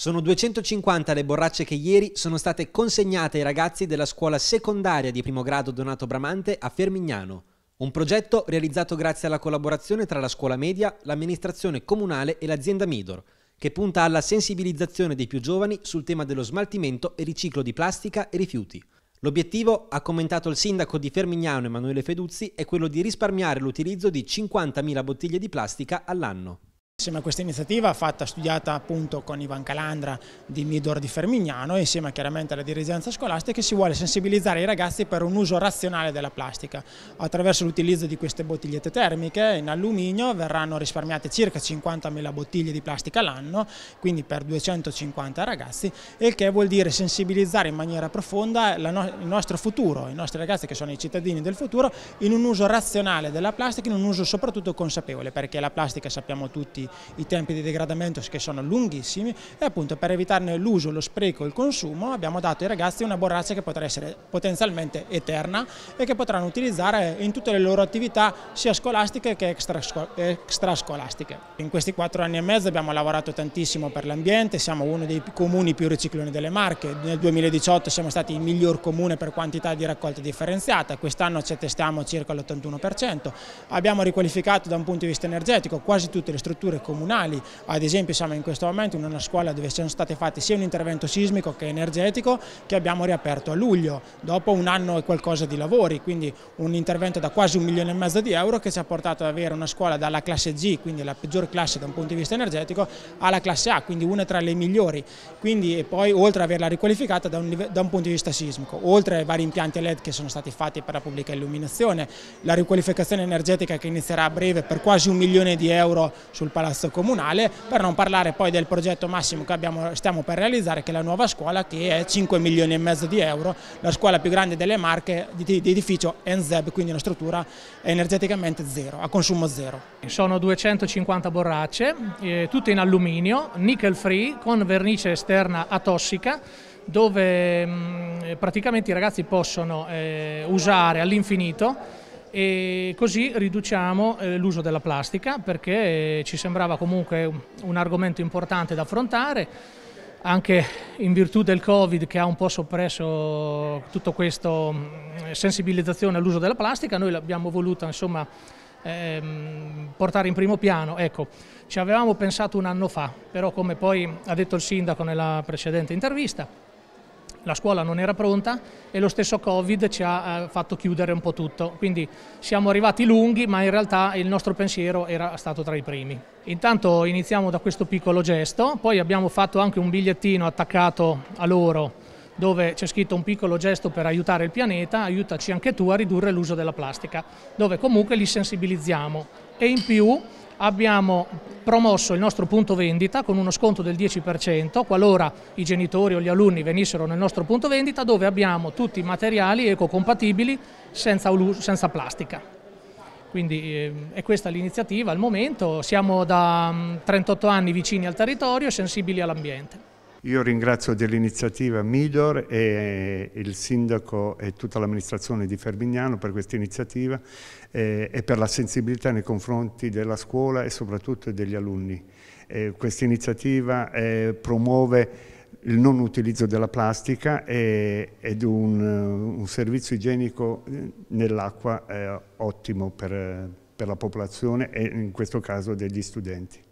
Sono 250 le borracce che ieri sono state consegnate ai ragazzi della scuola secondaria di primo grado Donato Bramante a Fermignano. Un progetto realizzato grazie alla collaborazione tra la scuola media, l'amministrazione comunale e l'azienda Midor, che punta alla sensibilizzazione dei più giovani sul tema dello smaltimento e riciclo di plastica e rifiuti. L'obiettivo, ha commentato il sindaco di Fermignano Emanuele Feduzzi, è quello di risparmiare l'utilizzo di 50.000 bottiglie di plastica all'anno. Insieme a questa iniziativa fatta, studiata appunto con Ivan Calandra di Midor di Fermignano e insieme chiaramente alla dirigenza scolastica si vuole sensibilizzare i ragazzi per un uso razionale della plastica. Attraverso l'utilizzo di queste bottigliette termiche in alluminio verranno risparmiate circa 50.000 bottiglie di plastica l'anno, quindi per 250 ragazzi, il che vuol dire sensibilizzare in maniera profonda il nostro futuro, i nostri ragazzi che sono i cittadini del futuro, in un uso razionale della plastica, in un uso soprattutto consapevole, perché la plastica sappiamo tutti i tempi di degradamento che sono lunghissimi e appunto per evitarne l'uso, lo spreco e il consumo abbiamo dato ai ragazzi una borraccia che potrà essere potenzialmente eterna e che potranno utilizzare in tutte le loro attività sia scolastiche che extrascolastiche. In questi quattro anni e mezzo abbiamo lavorato tantissimo per l'ambiente, siamo uno dei comuni più ricicloni delle Marche, nel 2018 siamo stati il miglior comune per quantità di raccolta differenziata, quest'anno ci attestiamo circa l'81%, abbiamo riqualificato da un punto di vista energetico quasi tutte le strutture comunali, ad esempio siamo in questo momento in una scuola dove sono stati fatti sia un intervento sismico che energetico che abbiamo riaperto a luglio, dopo un anno e qualcosa di lavori, quindi un intervento da quasi un milione e mezzo di euro che ci ha portato ad avere una scuola dalla classe G, quindi la peggior classe da un punto di vista energetico, alla classe A, quindi una tra le migliori, quindi, e poi oltre ad averla riqualificata da un, da un punto di vista sismico, oltre ai vari impianti LED che sono stati fatti per la pubblica illuminazione, la riqualificazione energetica che inizierà a breve per quasi un milione di euro sul palazzo Palazzo Comunale, per non parlare poi del progetto massimo che abbiamo, stiamo per realizzare che è la nuova scuola che è 5 milioni e mezzo di euro, la scuola più grande delle Marche di, di edificio ENZEB, quindi una struttura energeticamente zero, a consumo zero. Sono 250 borracce, eh, tutte in alluminio, nickel free, con vernice esterna atossica, dove mh, mm, praticamente i ragazzi possono eh, usare all'infinito e così riduciamo eh, l'uso della plastica perché eh, ci sembrava comunque un argomento importante da affrontare anche in virtù del Covid che ha un po' soppresso tutta questa mm, sensibilizzazione all'uso della plastica, noi l'abbiamo voluta insomma, ehm, portare in primo piano. Ecco, ci avevamo pensato un anno fa, però come poi ha detto il sindaco nella precedente intervista, la scuola non era pronta e lo stesso Covid ci ha eh, fatto chiudere un po' tutto, quindi siamo arrivati lunghi ma in realtà il nostro pensiero era stato tra i primi. Intanto iniziamo da questo piccolo gesto, poi abbiamo fatto anche un bigliettino attaccato a loro dove c'è scritto un piccolo gesto per aiutare il pianeta, aiutaci anche tu a ridurre l'uso della plastica, dove comunque li sensibilizziamo e in più abbiamo promosso il nostro punto vendita con uno sconto del 10% qualora i genitori o gli alunni venissero nel nostro punto vendita dove abbiamo tutti i materiali ecocompatibili senza, senza plastica. Quindi eh, è questa l'iniziativa al momento, siamo da mh, mm, 38 anni vicini al territorio e sensibili all'ambiente. Io ringrazio dell'iniziativa Midor e eh, il sindaco e tutta l'amministrazione di Fermignano per questa iniziativa eh, e per la sensibilità nei confronti della scuola e soprattutto degli alunni. Eh, questa iniziativa promuove il non utilizzo della plastica ed un, un servizio igienico nell'acqua ottimo per, per la popolazione e in questo caso degli studenti.